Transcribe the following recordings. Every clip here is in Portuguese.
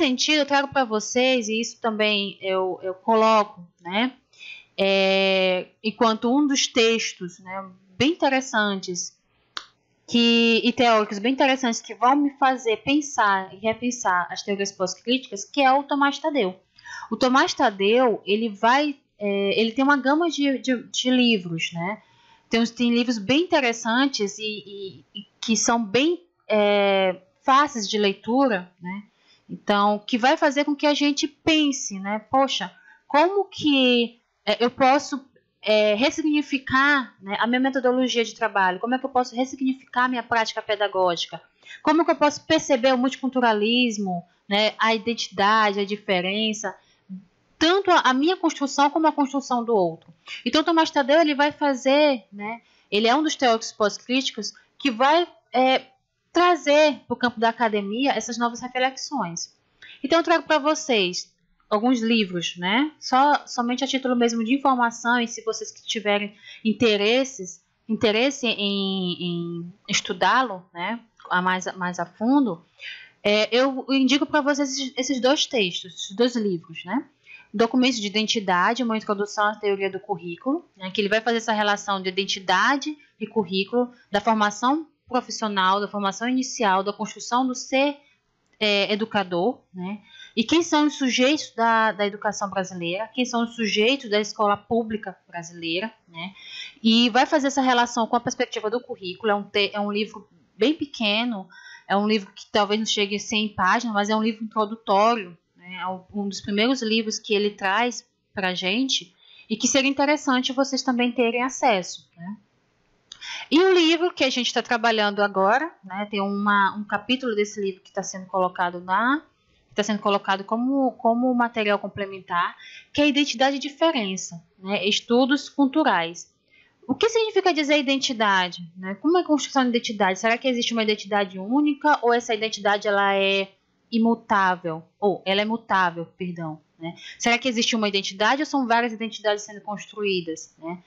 sentido, eu trago para vocês, e isso também eu, eu coloco, né? É, enquanto um dos textos né, bem interessantes que, e teóricos bem interessantes que vão me fazer pensar e repensar as teorias pós-críticas, que é o Tomás Tadeu. O Tomás Tadeu, ele vai, é, ele tem uma gama de, de, de livros, né? Tem, tem, livros bem interessantes e, e, e que são bem é, fáceis de leitura, né? Então, que vai fazer com que a gente pense, né? Poxa, como que é, eu posso é, ressignificar né, a minha metodologia de trabalho? Como é que eu posso ressignificar a minha prática pedagógica? Como é que eu posso perceber o multiculturalismo, né, a identidade, a diferença, tanto a, a minha construção como a construção do outro? Então, Tomás Tadeu ele vai fazer, né, ele é um dos teóricos pós-críticos que vai é, trazer para o campo da academia essas novas reflexões. Então eu trago para vocês alguns livros, né? Só somente a título mesmo de informação e se vocês que tiverem interesses, interesse em, em estudá-lo, né, a mais mais a fundo, é, eu indico para vocês esses, dois textos, esses dois livros, né? Documentos de Identidade, uma introdução à teoria do currículo, né, que ele vai fazer essa relação de identidade e currículo, da formação profissional, da formação inicial, da construção do ser é, educador, né? E quem são os sujeitos da, da educação brasileira, quem são os sujeitos da escola pública brasileira, né? E vai fazer essa relação com a perspectiva do currículo. É um, te, é um livro bem pequeno, é um livro que talvez não chegue a 100 páginas, mas é um livro introdutório, né? É um dos primeiros livros que ele traz para a gente e que seria interessante vocês também terem acesso, né? E o livro que a gente está trabalhando agora, né, tem uma, um capítulo desse livro que está sendo colocado na está sendo colocado como, como material complementar, que é identidade e diferença, né, estudos culturais. O que significa dizer identidade? Né? Como é a construção de identidade? Será que existe uma identidade única ou essa identidade ela é imutável? Ou ela é mutável, perdão. Né? Será que existe uma identidade ou são várias identidades sendo construídas? Né?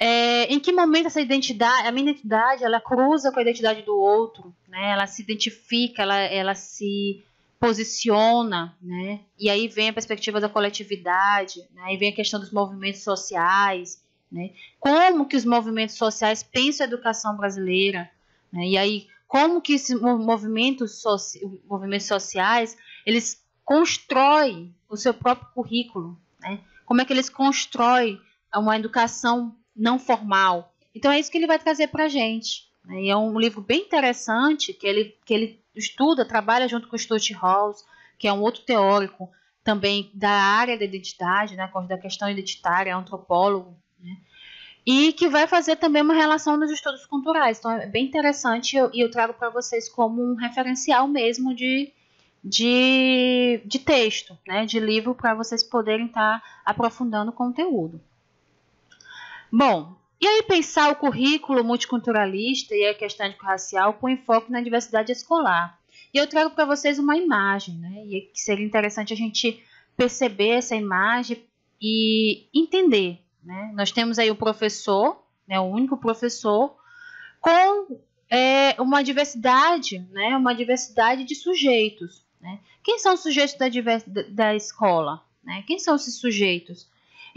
É, em que momento essa identidade, a minha identidade, ela cruza com a identidade do outro, né? Ela se identifica, ela, ela se posiciona, né? E aí vem a perspectiva da coletividade, né? Aí vem a questão dos movimentos sociais, né? Como que os movimentos sociais pensam a educação brasileira, né? E aí como que esses movimentos, soci... movimentos sociais eles constroem o seu próprio currículo, né? Como é que eles constroem uma educação não formal. Então é isso que ele vai trazer para a gente. Né? E é um livro bem interessante que ele, que ele estuda, trabalha junto com o Stuart Halls, que é um outro teórico também da área da identidade, né, da questão identitária, antropólogo, né, e que vai fazer também uma relação dos estudos culturais. Então é bem interessante e eu, eu, trago para vocês como um referencial mesmo de, de, de texto, né, de livro, para vocês poderem estar tá aprofundando o conteúdo. Bom, e aí pensar o currículo multiculturalista e a questão étnico-racial com enfoque na diversidade escolar. E eu trago para vocês uma imagem, né? E é seria interessante a gente perceber essa imagem e entender, né? Nós temos aí o professor, né? O único professor com é, uma diversidade, né? Uma diversidade de sujeitos, né? Quem são os sujeitos da, da escola? Né? Quem são esses sujeitos?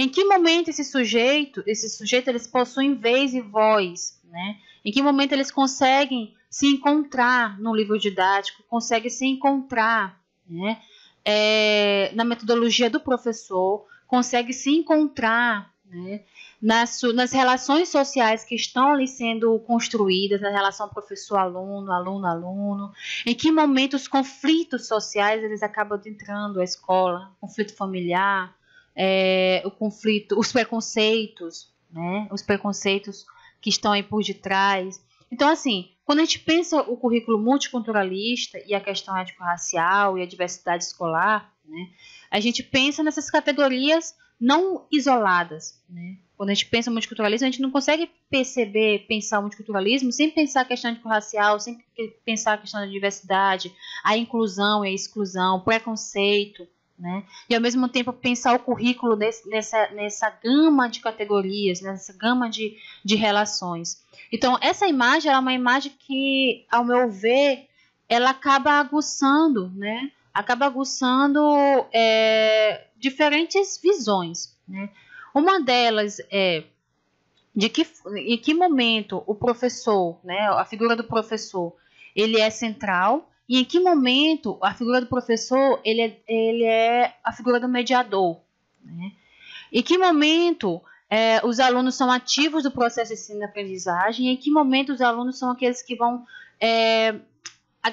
Em que momento esse sujeito, esse sujeito, eles possuem vez e voz, né? Em que momento eles conseguem se encontrar no livro didático, conseguem se encontrar, né? É, na metodologia do professor, conseguem se encontrar, né? Nas, nas relações sociais que estão ali sendo construídas, na relação professor-aluno, aluno-aluno, em que momento os conflitos sociais eles acabam entrando à escola, conflito familiar, é, o conflito, os preconceitos, né? Os preconceitos que estão aí por detrás. Então, assim, quando a gente pensa o currículo multiculturalista e a questão étnico-racial e a diversidade escolar, né, a gente pensa nessas categorias não isoladas. Né? Quando a gente pensa multiculturalismo, a gente não consegue perceber, pensar o multiculturalismo sem pensar a questão étnico-racial, sem pensar a questão da diversidade, a inclusão e a exclusão, o preconceito, né? E ao mesmo tempo pensar o currículo nesse, nessa, nessa gama de categorias, né? nessa gama de, de relações. Então, essa imagem é uma imagem que, ao meu ver, ela acaba aguçando, né? acaba aguçando é, diferentes visões. Né? Uma delas é de que, em que momento o professor, né, a figura do professor, ele é central em que momento a figura do professor ele é, ele é a figura do mediador? Né? Em que momento é, os alunos são ativos do processo de ensino-aprendizagem? Em que momento os alunos são aqueles que vão, é,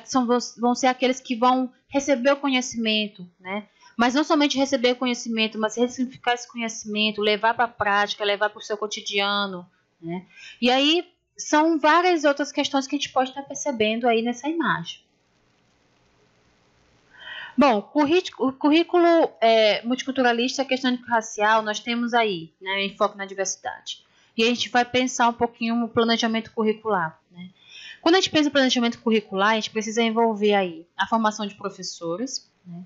são, vão ser aqueles que vão receber o conhecimento, né? Mas não somente receber o conhecimento, mas ressignificar esse conhecimento, levar para a prática, levar para o seu cotidiano, né? E aí são várias outras questões que a gente pode estar percebendo aí nessa imagem. Bom, o currículo é, multiculturalista, é questão racial, nós temos aí, né, enfoque na diversidade. E a gente vai pensar um pouquinho no planejamento curricular. Né? Quando a gente pensa em planejamento curricular, a gente precisa envolver aí a formação de professores. Né?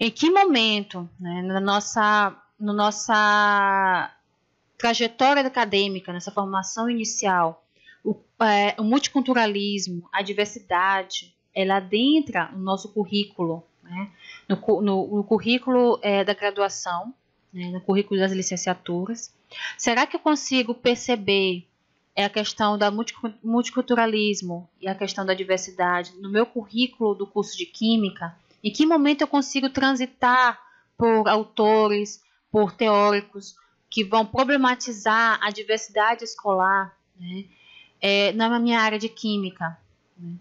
Em que momento, né, na nossa, no nossa trajetória acadêmica, nessa formação inicial, o, é, o multiculturalismo, a diversidade, ela adentra no nosso currículo né? no, no, no, currículo é, da graduação, né? no currículo das licenciaturas. Será que eu consigo perceber é a questão do multiculturalismo e a questão da diversidade no meu currículo do curso de Química? Em que momento eu consigo transitar por autores, por teóricos que vão problematizar a diversidade escolar né? é, na minha área de Química? Né?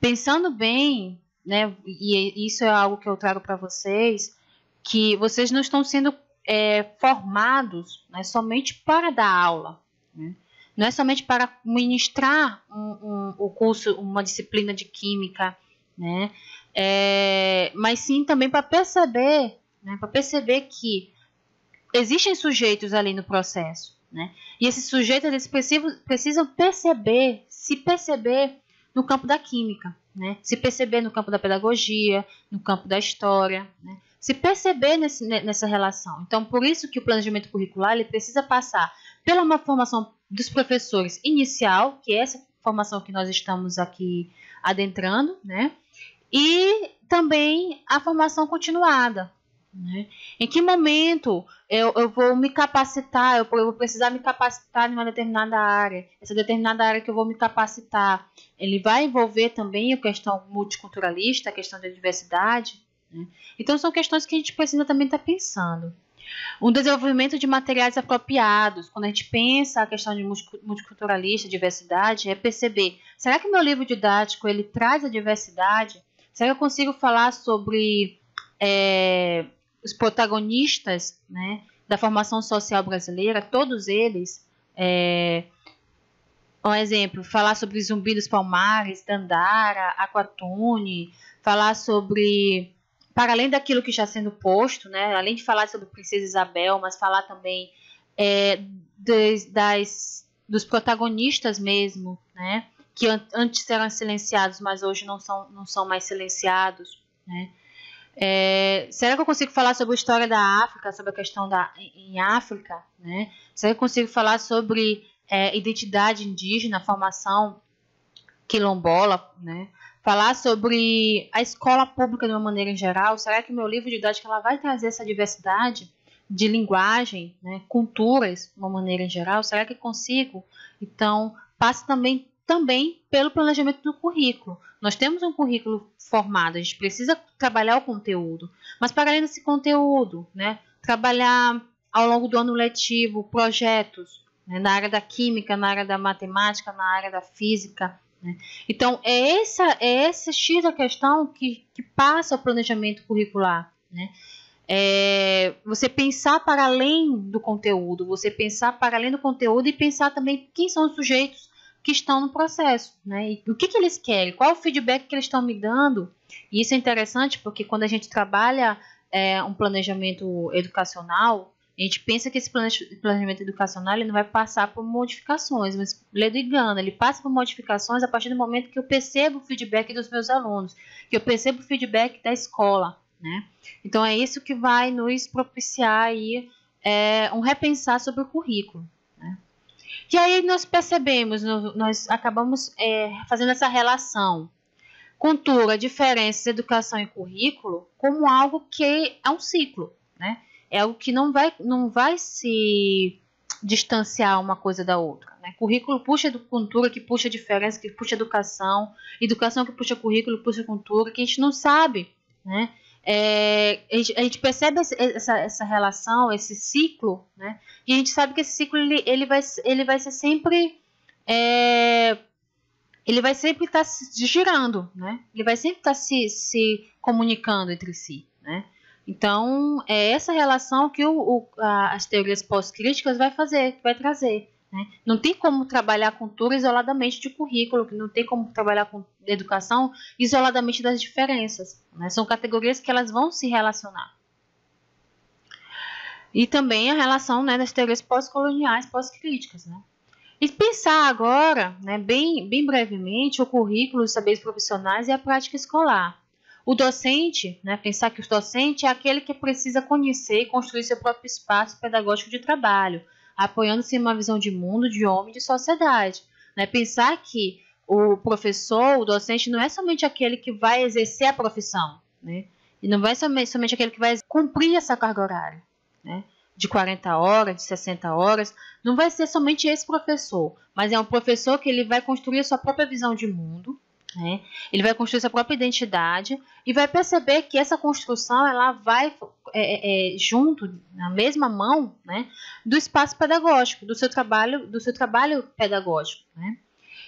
Pensando bem, né? E isso é algo que eu trago para vocês, que vocês não estão sendo é, formados né, somente para dar aula, né? não é somente para ministrar um, um, o curso, uma disciplina de química, né? É, mas sim também para perceber, né, para perceber que existem sujeitos ali no processo, né? E esses sujeitos eles precisam, precisam perceber, se perceber no campo da química, né? se perceber no campo da pedagogia, no campo da história, né? se perceber nesse, né, nessa relação. Então, por isso que o planejamento curricular ele precisa passar pela uma formação dos professores inicial, que é essa formação que nós estamos aqui adentrando, né? e também a formação continuada, né? Em que momento eu, eu vou me capacitar, eu, eu, vou precisar me capacitar em uma determinada área? Essa determinada área que eu vou me capacitar, ele vai envolver também a questão multiculturalista, a questão da diversidade? Né? Então, são questões que a gente precisa também estar tá pensando. Um desenvolvimento de materiais apropriados. Quando a gente pensa a questão de multiculturalista, diversidade, é perceber, será que meu livro didático, ele traz a diversidade? Será que eu consigo falar sobre... É, os protagonistas né, da formação social brasileira, todos eles, é, um exemplo, falar sobre Zumbi dos Palmares, Dandara, Aquatune, falar sobre, para além daquilo que está sendo posto, né, além de falar sobre Princesa Isabel, mas falar também é, das, dos protagonistas mesmo, né, que antes eram silenciados, mas hoje não são, não são mais silenciados, né, é, será que eu consigo falar sobre a história da África, sobre a questão da, em África? Né? Será que eu consigo falar sobre é, identidade indígena, formação quilombola? Né? Falar sobre a escola pública de uma maneira em geral? Será que meu livro de didática ela vai trazer essa diversidade de linguagem, né? culturas, de uma maneira em geral? Será que eu consigo? Então, passa também também pelo planejamento do currículo. Nós temos um currículo formado, a gente precisa trabalhar o conteúdo, mas para além desse conteúdo, né, trabalhar ao longo do ano letivo projetos né, na área da química, na área da matemática, na área da física. Né. Então, é, essa, é esse X da questão que, que passa o planejamento curricular. Né. É, você pensar para além do conteúdo, você pensar para além do conteúdo e pensar também quem são os sujeitos que estão no processo, né? E o que, que eles querem? Qual o feedback que eles estão me dando? E isso é interessante porque quando a gente trabalha é, um planejamento educacional, a gente pensa que esse planejamento educacional ele não vai passar por modificações, mas ledo engano, ele passa por modificações a partir do momento que eu percebo o feedback dos meus alunos, que eu percebo o feedback da escola, né? Então é isso que vai nos propiciar aí é, um repensar sobre o currículo. E aí nós percebemos, nós acabamos é, fazendo essa relação cultura, diferenças, educação e currículo como algo que é um ciclo, né? É algo que não vai, não vai se distanciar uma coisa da outra. Né? Currículo puxa do cultura, que puxa diferença, que puxa educação, educação que puxa currículo, puxa cultura, que a gente não sabe, né? É, a, gente, a, gente, percebe essa, essa relação, esse ciclo, né? E a gente sabe que esse ciclo ele, ele, vai, ele vai ser sempre. É, ele vai sempre tá estar se girando, né? Ele vai sempre estar tá se, se comunicando entre si, né? Então, é essa relação que o, o a, as teorias pós-críticas vai fazer, vai trazer, né? Não tem como trabalhar cultura isoladamente de currículo, não tem como trabalhar com educação isoladamente das diferenças. Né? São categorias que elas vão se relacionar. E também a relação né, das teorias pós-coloniais, pós-críticas. Né? E pensar agora, né, bem, bem brevemente, o currículo, os saberes profissionais e a prática escolar. O docente, né, pensar que o docente é aquele que precisa conhecer e construir seu próprio espaço pedagógico de trabalho, apoiando-se em uma visão de mundo, de homem, de sociedade. Né? Pensar que o professor, o docente, não é somente aquele que vai exercer a profissão, né? e não vai somente, somente aquele que vai cumprir essa carga horária, né? de 40 horas, de 60 horas, não vai ser somente esse professor, mas é um professor que ele vai construir a sua própria visão de mundo, né? Ele vai construir sua própria identidade e vai perceber que essa construção ela vai é, é, é, junto na mesma mão né, do espaço pedagógico, do seu trabalho, do seu trabalho pedagógico, né?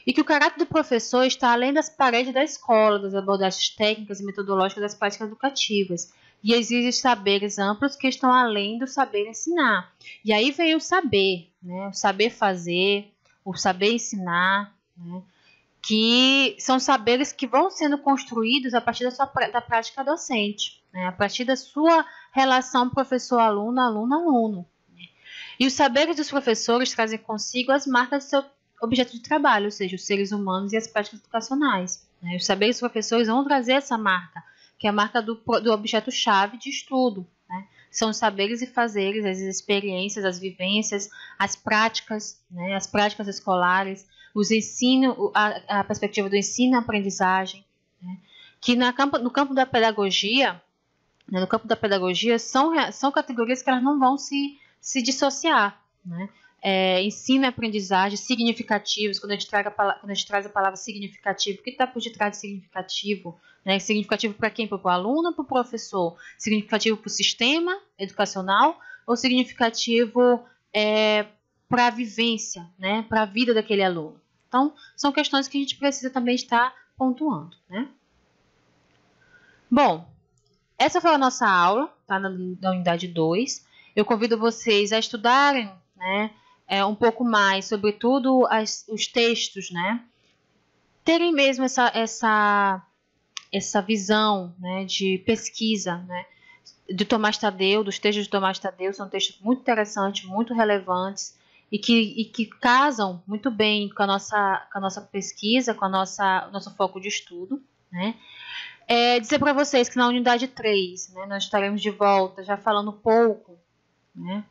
e que o caráter do professor está além das paredes da escola, das abordagens técnicas e metodológicas das práticas educativas e exige saberes amplos que estão além do saber ensinar. E aí vem o saber, né? o saber fazer, o saber ensinar. Né? que são saberes que vão sendo construídos a partir da, sua, da prática docente, né? a partir da sua relação professor-aluno, aluno-aluno. Né? E os saberes dos professores trazem consigo as marcas do seu objeto de trabalho, ou seja, os seres humanos e as práticas educacionais. Né? Os saberes dos professores vão trazer essa marca, que é a marca do, do objeto-chave de estudo. Né? São os saberes e fazeres, as experiências, as vivências, as práticas, né? as práticas escolares, os ensino, a, a perspectiva do ensino e aprendizagem, né? que na campo, no campo da pedagogia, né? no campo da pedagogia, são, são categorias que elas não vão se, se dissociar. Né? É, ensino e aprendizagem significativos, quando a gente, traga, quando a gente traz a palavra significativo, o que está por detrás de significativo? Né? Significativo para quem? Para o aluno, para o professor? Significativo para o sistema educacional ou significativo é, para a vivência, né? para a vida daquele aluno? Então, são questões que a gente precisa também estar pontuando, né? Bom, essa foi a nossa aula, tá? Na, na unidade 2. Eu convido vocês a estudarem, né? É, um pouco mais, sobretudo as, os textos, né? Terem mesmo essa, essa, essa visão né, de pesquisa, né? De Tomás Tadeu, dos textos de Tomás Tadeu, são textos muito interessantes, muito relevantes, e que, e que casam muito bem com a nossa, com a nossa pesquisa, com a nossa nosso foco de estudo, né? É dizer para vocês que na unidade 3, né, nós estaremos de volta já falando pouco, né?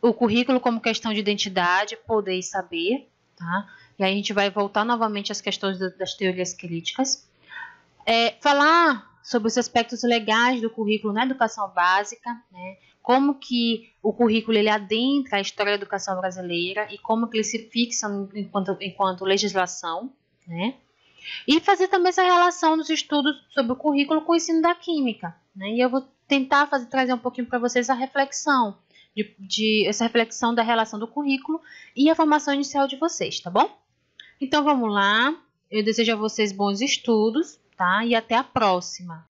O currículo como questão de identidade, poder e saber, tá? E aí a gente vai voltar novamente às questões das teorias críticas. É, falar sobre os aspectos legais do currículo na educação básica, né? como que o currículo ele adentra a história da educação brasileira e como que ele se fixa enquanto, enquanto legislação, né? E fazer também essa relação dos estudos sobre o currículo com o ensino da química, né? E eu vou tentar fazer, trazer um pouquinho para vocês a reflexão, de, de, essa reflexão da relação do currículo e a formação inicial de vocês, tá bom? Então vamos lá, eu desejo a vocês bons estudos, tá? E até a próxima!